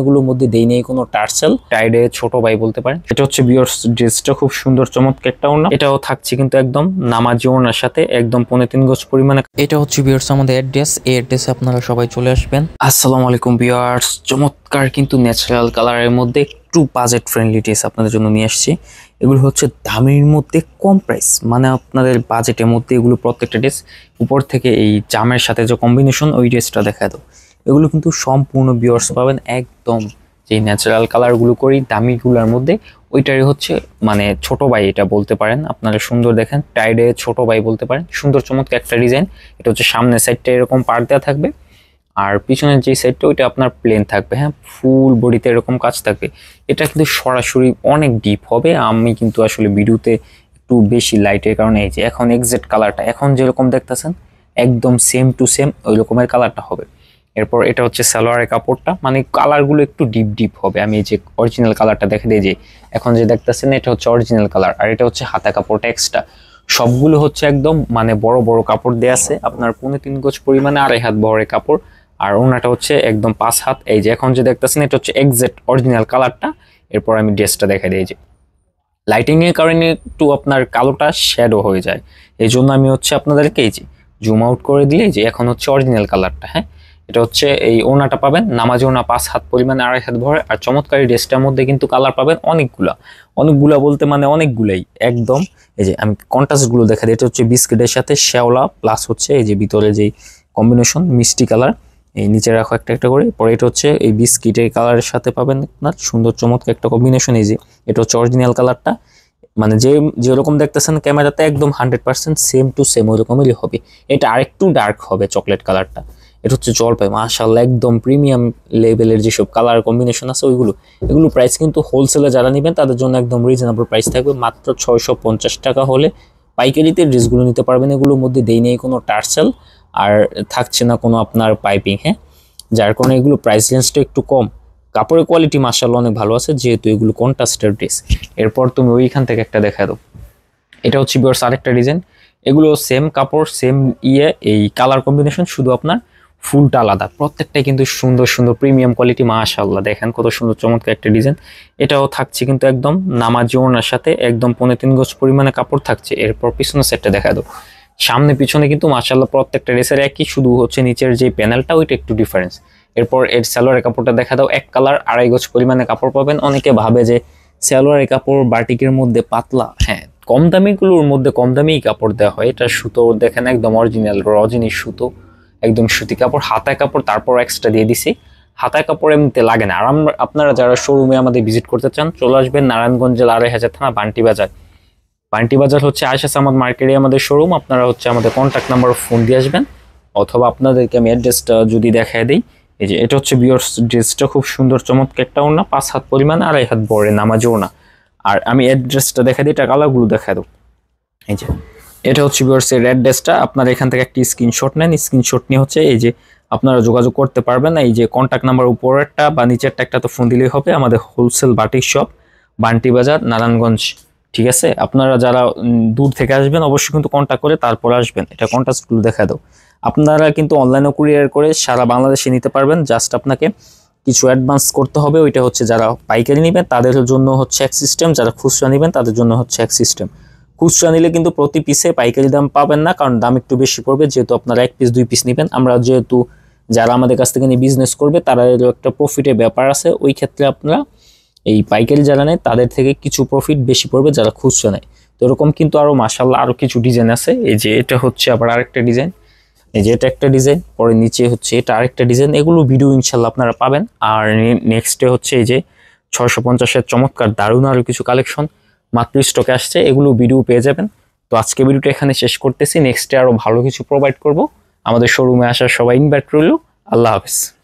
এগুলোর মধ্যে দেই নেই কোনো টার্সেল টাইডে ছোট ভাই বলতে পারেন এটা হচ্ছে বিয়ার্স ড্রেসটা খুব সুন্দর চমৎকার একটা ওড়না এটাও থাকছে কিন্তু একদম নামাজি ওড়নার সাথে একদম পনেরো তিন গজ পরিমাণে এটা হচ্ছে বিয়ার্স আমাদের অ্যাড্রেস এই অ্যাড্রেসে আপনারা সবাই চলে আসবেন আসসালামু আলাইকুম বিয়ার্স চমৎকার কিন্তু ন্যাচারাল কালারের মধ্যে একটু বাজেট ফ্রেন্ডলি ড্রেস আপনাদের জন্য নিয়ে আসছি এগুলো হচ্ছে দামের মধ্যে কম প্রাইস মানে আপনাদের বাজেটের মধ্যে এগুলো প্রত্যেকটা ড্রেস উপর থেকে এই জামের সাথে যে কম্বিনেশন ওই ড্রেসটা দেখা দেবো এগুলো কিন্তু সম্পূর্ণ বিয়ার্স পাবেন একদম যে ন্যাচারাল কালারগুলো করি দামিগুলোর মধ্যে ওইটারই হচ্ছে মানে ছোট ভাই এটা বলতে পারেন আপনারা সুন্দর দেখেন টাইডে ছোট ভাই বলতে পারেন সুন্দর চমৎকার একটা ডিজাইন এটা হচ্ছে সামনের সাইডটা এরকম পার দেওয়া থাকবে আর পিছনের যে সাইডটা ওইটা আপনার প্লেন থাকবে হ্যাঁ ফুল বডিতে এরকম কাজ থাকবে এটা কিন্তু সরাসরি অনেক ডিপ হবে আমি কিন্তু আসলে ভিডিওতে একটু বেশি লাইটের কারণে এই যে এখন এক্সাক্ট কালারটা এখন যেরকম দেখতেছেন একদম সেম টু সেম ওই রকমের কালারটা হবে এরপর এটা হচ্ছে সালোয়ারের কাপড়টা মানে কালারগুলো একটু ডিপ ডিপ হবে আমি এই যে অরিজিনাল কালারটা দেখে দিই যে এখন যে দেখতেছেন এটা হচ্ছে অরিজিনাল কালার আর এটা হচ্ছে হাতা কাপড়টা এক্সট্রা সবগুলো হচ্ছে একদম মানে বড় বড় কাপড় দেয়া আছে আপনার পনেরো তিন গোছ পরিমাণে আড়াই হাত বহরের কাপড় আর ওনাটা হচ্ছে একদম পাঁচ হাত এই যে এখন যে দেখতেছেন এটা হচ্ছে এক্সাক্ট অরিজিনাল কালারটা এরপর আমি ড্রেসটা দেখা দিই যে লাইটিংয়ের কারণে একটু আপনার কালোটা শ্যাডো হয়ে যায় এই জন্য আমি হচ্ছে আপনাদেরকে এই যে জুম আউট করে দিলে যে এখন হচ্ছে অরিজিনাল কালারটা হ্যাঁ এটা হচ্ছে এই ওনাটা পাবেন নামাজি ওনা পাঁচ হাত পরিমাণ আড়াই হাত ভরে আর চমৎকারী ড্রেসটার মধ্যে কিন্তু কালার পাবেন অনেকগুলা অনেকগুলা বলতে মানে অনেকগুলাই একদম এই যে আমি কন্ট্রাস্টগুলো দেখা দিই এটা হচ্ছে বিস্কিটের সাথে শ্যাওলা প্লাস হচ্ছে এই যে ভিতরে যেই কম্বিনেশন মিষ্টি কালার এই নিচে রাখো একটা একটা করে পরে এটা হচ্ছে এই বিস্কিটের কালারের সাথে পাবেন আপনার সুন্দর চমৎকার একটা কম্বিনেশন এই যে এটা হচ্ছে অরিজিনাল কালারটা মানে যে যেরকম দেখতেছেন ক্যামেরাতে একদম hundred percent same to same ওই রকমেরই হবে এটা আরেকটু ডার্ক হবে চকলেট কালারটা এটা হচ্ছে জলপাই মাশাল্লাহ একদম প্রিমিয়াম লেভেলের যেসব কালার কম্বিনেশন আছে ওইগুলো এগুলো প্রাইস কিন্তু হোলসেলে যারা নেবেন তাদের জন্য একদম রিজনেবল প্রাইস থাকবে মাত্র ছয়শো টাকা হলে পাইকারিতে ড্রেসগুলো নিতে পারবেন এগুলোর মধ্যে দেই নেই কোনো টার্সেল আর থাকছে না কোনো আপনার পাইপিং হ্যাঁ যার কারণে এগুলো প্রাইস রেঞ্জটা একটু কম কাপড়ের কোয়ালিটি মাসাল্লাহ অনেক ভালো আছে যেহেতু এগুলো কন্ট্রাস্টের ড্রেস এরপর তুমি ওইখান থেকে একটা দেখা দাও এটা হচ্ছে বিয়ার্স আরেকটা ডিজাইন এগুলো সেম কাপড় সেম ইয়ে এই কালার কম্বিনেশন শুধু আপনার ফুলটা আলাদা প্রত্যেকটাই কিন্তু সুন্দর সুন্দর প্রিমিয়াম কোয়ালিটি মাশাল্লাহ দেখেন কত সুন্দর চমৎকার একটা ডিজাইন এটাও থাকছে কিন্তু একদম নামাজ ওড়নার সাথে একদম পনেরো তিন গজ পরিমাণে কাপড় থাকছে এরপর পিছনের সেটটা দেখা দেবো সামনে পিছনে কিন্তু মাশাল্লাহ প্রত্যেকটা ড্রেসের একই শুধু হচ্ছে নিচের যে প্যানেলটা ওইটা একটু ডিফারেন্স এরপর এর স্যালোয়ারের কাপড়টা দেখা দাও এক কালার আড়াই গজ পরিমাণে কাপড় পাবেন অনেকে ভাবে যে স্যালোয়ারের কাপড় বাটিকের মধ্যে পাতলা হ্যাঁ কম দামিগুলোর মধ্যে কম দামেই কাপড় দেওয়া হয় এটা সুতো দেখেন একদম অরিজিনাল জিনিস সুতো একদম সুতি কাপড় হাতায় কাপড় তারপর এক্সট্রা দিয়ে দিছি হাতায় কাপড় এমনিতে লাগে না আর আপনারা যারা শোরুমে আমাদের ভিজিট করতে চান চলে আসবেন নারায়ণগঞ্জ জেলা আড়াই হাজার থানা বান্টি বাজার বান্টি বাজার হচ্ছে আয়সা সামাদ মার্কেটে আমাদের শোরুম আপনারা হচ্ছে আমাদের কন্ট্যাক্ট নাম্বার ফোন দিয়ে আসবেন অথবা আপনাদেরকে আমি অ্যাড্রেসটা যদি দেখায় দিই এই যে এটা হচ্ছে বিয়র্স ড্রেসটা খুব সুন্দর চমৎকার একটা না পাঁচ হাত পরিমাণ আড়াই হাত বড়ে নামাজও না আর আমি অ্যাড্রেসটা দেখা দিই এটা কালারগুলো দেখা দেবো এই যে এটা হচ্ছে ভিউয়ার্সের রেড ডেস্কটা আপনারা এখান থেকে একটি স্ক্রিনশট নেন স্ক্রিনশট নিয়ে হচ্ছে এই যে আপনারা যোগাযোগ করতে পারবেন এই যে কন্ট্যাক্ট নাম্বার উপরেরটা বা নিচেরটা একটা তো ফোন দিলেই হবে আমাদের হোলসেল বাটিক শপ বান্টি বাজার নারায়ণগঞ্জ ঠিক আছে আপনারা যারা দূর থেকে আসবেন অবশ্যই কিন্তু কন্ট্যাক্ট করে তারপর আসবেন এটা কন্ট্যাক্টগুলো দেখা দাও আপনারা কিন্তু অনলাইনেও কুরিয়ার করে সারা বাংলাদেশে নিতে পারবেন জাস্ট আপনাকে কিছু অ্যাডভান্স করতে হবে ওইটা হচ্ছে যারা পাইকারি নেবেন তাদের জন্য হচ্ছে এক সিস্টেম যারা খুচরা নেবেন তাদের জন্য হচ্ছে এক সিস্টেম খুচরা নিলে কিন্তু প্রতি পিসে পাইকারি দাম পাবেন না কারণ দাম একটু বেশি পড়বে যেহেতু আপনারা এক পিস দুই পিস নেবেন আমরা যেহেতু যারা আমাদের কাছ থেকে নিয়ে বিজনেস করবে তাদেরও একটা প্রফিটের ব্যাপার আছে ওই ক্ষেত্রে আপনারা এই পাইকারি যারা নেয় তাদের থেকে কিছু প্রফিট বেশি পড়বে যারা খুচরা নেয় তো এরকম কিন্তু আরও মাসাল্লাহ আরও কিছু ডিজাইন আছে এই যে এটা হচ্ছে আবার আরেকটা ডিজাইন এই যে এটা একটা ডিজাইন পরে নিচে হচ্ছে এটা আরেকটা ডিজাইন এগুলো ভিডিও ইনশাল্লাহ আপনারা পাবেন আর নেক্সটে হচ্ছে এই যে ছশো পঞ্চাশের চমৎকার দারুণ আরও কিছু কালেকশন মাত্র স্টকে আসছে এগুলো ভিডিও পেয়ে যাবেন তো আজকে ভিডিওটা এখানে শেষ করতেছি নেক্সটে আরও ভালো কিছু প্রোভাইড করব আমাদের শোরুমে আসার সবাই ইনভাইট রইল আল্লাহ হাফিজ